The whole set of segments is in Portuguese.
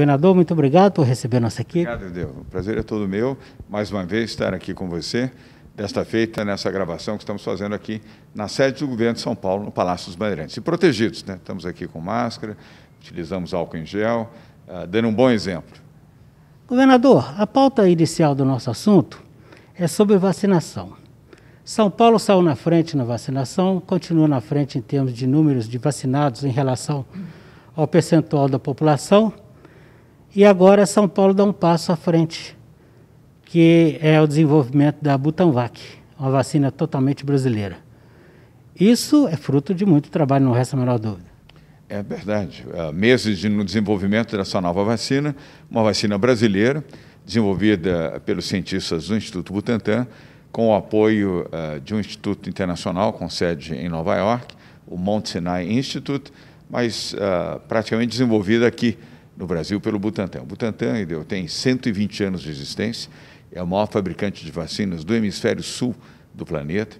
Governador, muito obrigado por receber nossa equipe. Obrigado, Deus. O prazer é todo meu, mais uma vez, estar aqui com você, desta feita, nessa gravação que estamos fazendo aqui na sede do governo de São Paulo, no Palácio dos Bandeirantes. E protegidos, né? Estamos aqui com máscara, utilizamos álcool em gel, uh, dando um bom exemplo. Governador, a pauta inicial do nosso assunto é sobre vacinação. São Paulo saiu na frente na vacinação, continua na frente em termos de números de vacinados em relação ao percentual da população e agora São Paulo dá um passo à frente, que é o desenvolvimento da Butanvac, uma vacina totalmente brasileira. Isso é fruto de muito trabalho, não resta a menor dúvida. É verdade. É, meses de, no desenvolvimento dessa nova vacina, uma vacina brasileira, desenvolvida pelos cientistas do Instituto Butantan, com o apoio é, de um instituto internacional com sede em Nova York, o Mount Sinai Institute, mas é, praticamente desenvolvida aqui no Brasil pelo Butantan. O Butantan tem 120 anos de existência, é o maior fabricante de vacinas do hemisfério sul do planeta,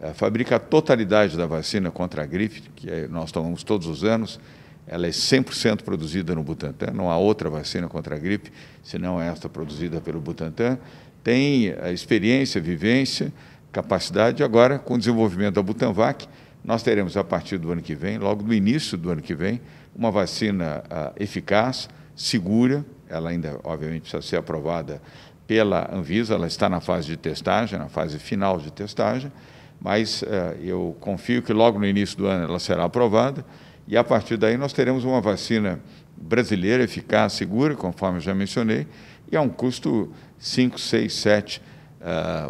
é, fabrica a totalidade da vacina contra a gripe, que é, nós tomamos todos os anos, ela é 100% produzida no Butantan, não há outra vacina contra a gripe senão esta produzida pelo Butantan. Tem a experiência, a vivência, capacidade agora com o desenvolvimento da Butanvac, nós teremos, a partir do ano que vem, logo no início do ano que vem, uma vacina ah, eficaz, segura, ela ainda, obviamente, precisa ser aprovada pela Anvisa, ela está na fase de testagem, na fase final de testagem, mas ah, eu confio que logo no início do ano ela será aprovada e, a partir daí, nós teremos uma vacina brasileira, eficaz, segura, conforme já mencionei, e a um custo 5, 6, 7,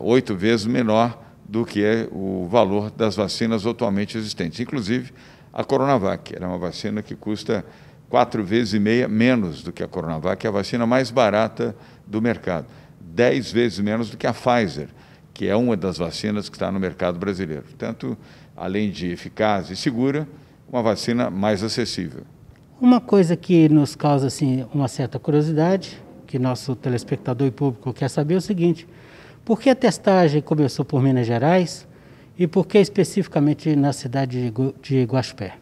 8 vezes menor do que é o valor das vacinas atualmente existentes, inclusive a Coronavac. Era uma vacina que custa quatro vezes e meia menos do que a Coronavac, que é a vacina mais barata do mercado, dez vezes menos do que a Pfizer, que é uma das vacinas que está no mercado brasileiro. Portanto, além de eficaz e segura, uma vacina mais acessível. Uma coisa que nos causa assim, uma certa curiosidade, que nosso telespectador e público quer saber é o seguinte: por que a testagem começou por Minas Gerais e por que especificamente na cidade de Iguaxupé?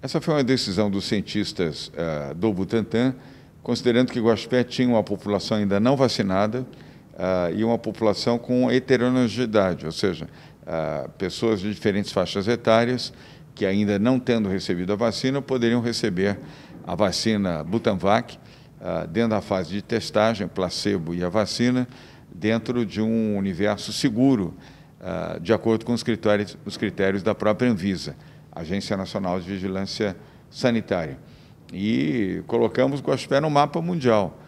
Essa foi uma decisão dos cientistas uh, do Butantan, considerando que Iguaxupé tinha uma população ainda não vacinada uh, e uma população com heterogeneidade, ou seja, uh, pessoas de diferentes faixas etárias que ainda não tendo recebido a vacina poderiam receber a vacina Butanvac dentro da fase de testagem, placebo e a vacina, dentro de um universo seguro, uh, de acordo com os critérios, os critérios da própria Anvisa, Agência Nacional de Vigilância Sanitária. E colocamos o Guaxupé no mapa mundial,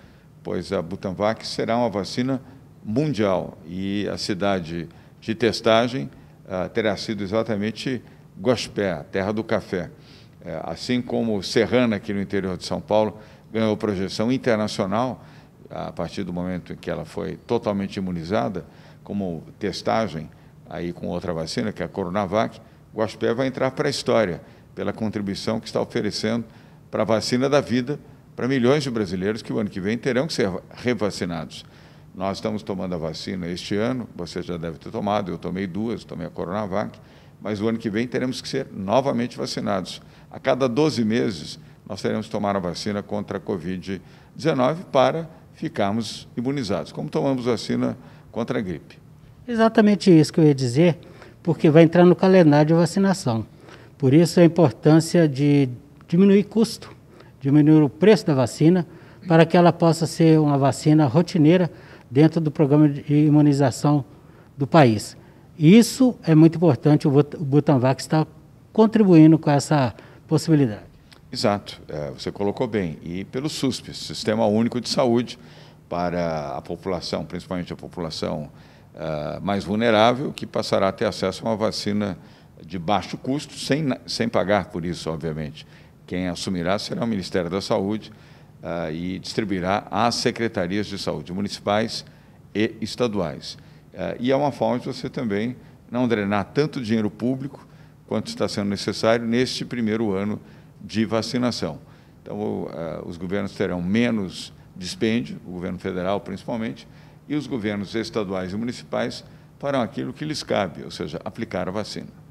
pois a Butanvac será uma vacina mundial e a cidade de testagem uh, terá sido exatamente Guaxupé, terra do café. Eh, assim como Serrana, aqui no interior de São Paulo, ganhou projeção internacional, a partir do momento em que ela foi totalmente imunizada, como testagem aí com outra vacina, que é a Coronavac, o Aspé vai entrar para a história pela contribuição que está oferecendo para a vacina da vida para milhões de brasileiros que o ano que vem terão que ser revacinados. Nós estamos tomando a vacina este ano, você já deve ter tomado, eu tomei duas, tomei a Coronavac, mas o ano que vem teremos que ser novamente vacinados. A cada 12 meses, nós teremos que tomar a vacina contra a Covid-19 para ficarmos imunizados, como tomamos vacina contra a gripe. Exatamente isso que eu ia dizer, porque vai entrar no calendário de vacinação. Por isso a importância de diminuir custo, diminuir o preço da vacina, para que ela possa ser uma vacina rotineira dentro do programa de imunização do país. Isso é muito importante, o Butanvac está contribuindo com essa possibilidade. Exato, é, você colocou bem. E pelo SUSP, Sistema Único de Saúde, para a população, principalmente a população uh, mais vulnerável, que passará a ter acesso a uma vacina de baixo custo, sem, sem pagar por isso, obviamente. Quem assumirá será o Ministério da Saúde uh, e distribuirá às secretarias de saúde municipais e estaduais. Uh, e é uma forma de você também não drenar tanto dinheiro público quanto está sendo necessário neste primeiro ano de vacinação. Então, eh, os governos terão menos dispêndio, o governo federal principalmente, e os governos estaduais e municipais farão aquilo que lhes cabe, ou seja, aplicar a vacina.